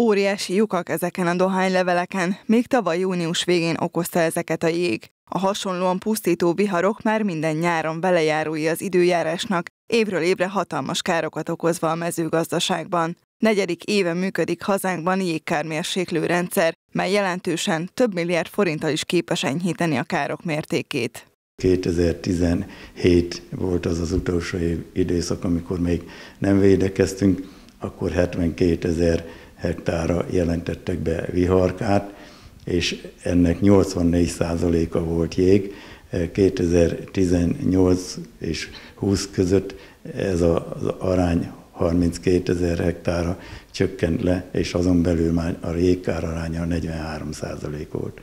Óriási lyukak ezeken a dohányleveleken, még tavaly június végén okozta ezeket a jég. A hasonlóan pusztító viharok már minden nyáron velejárói az időjárásnak, évről évre hatalmas károkat okozva a mezőgazdaságban. Negyedik éve működik hazánkban jégkármérséklő rendszer, mely jelentősen több milliárd forinttal is képes enyhíteni a károk mértékét. 2017 volt az az utolsó év, időszak, amikor még nem védekeztünk, akkor 72 ezer hektára jelentettek be viharkát, és ennek 84%-a volt jég. 2018 és 20 között ez az arány 32 ezer hektára csökkent le, és azon belül már a régkár aránya 43 volt.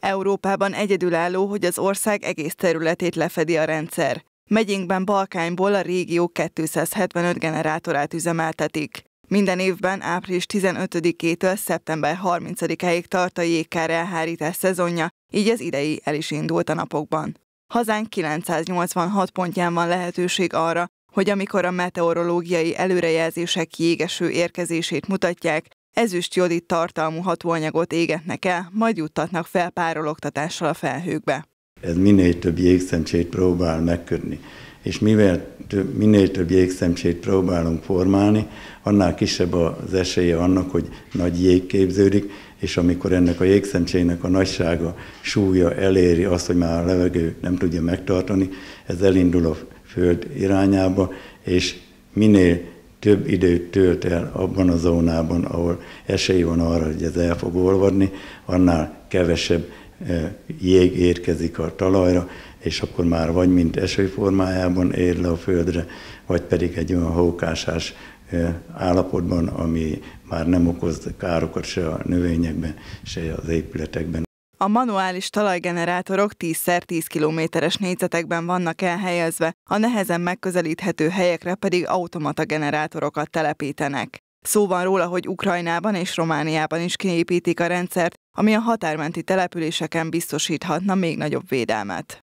Európában egyedülálló, hogy az ország egész területét lefedi a rendszer. Megyénkben Balkányból a régió 275 generátorát üzemeltetik. Minden évben április 15-től szeptember 30 ig tart a jégkár elhárítás szezonja, így az idei el is indult a napokban. Hazánk 986 pontján van lehetőség arra, hogy amikor a meteorológiai előrejelzések jégeső érkezését mutatják, ezüst jodit tartalmú hatóanyagot égetnek el, majd juttatnak fel párologtatással a felhőkbe. Ez minél több jégszentsét próbál megködni és mivel több, minél több jégszemsét próbálunk formálni, annál kisebb az esélye annak, hogy nagy jég képződik, és amikor ennek a jégszemcsének a nagysága, súlya eléri azt, hogy már a levegő nem tudja megtartani, ez elindul a föld irányába, és minél több időt tölt el abban a zónában, ahol esély van arra, hogy ez el fog olvadni, annál kevesebb jég érkezik a talajra, és akkor már vagy mint eső formájában ér le a földre, vagy pedig egy olyan hókásás állapotban, ami már nem okoz károkat se a növényekben, se az épületekben. A manuális talajgenerátorok 10x10 kilométeres négyzetekben vannak elhelyezve, a nehezen megközelíthető helyekre pedig automata generátorokat telepítenek. Szó van róla, hogy Ukrajnában és Romániában is kiépítik a rendszert, ami a határmenti településeken biztosíthatna még nagyobb védelmet.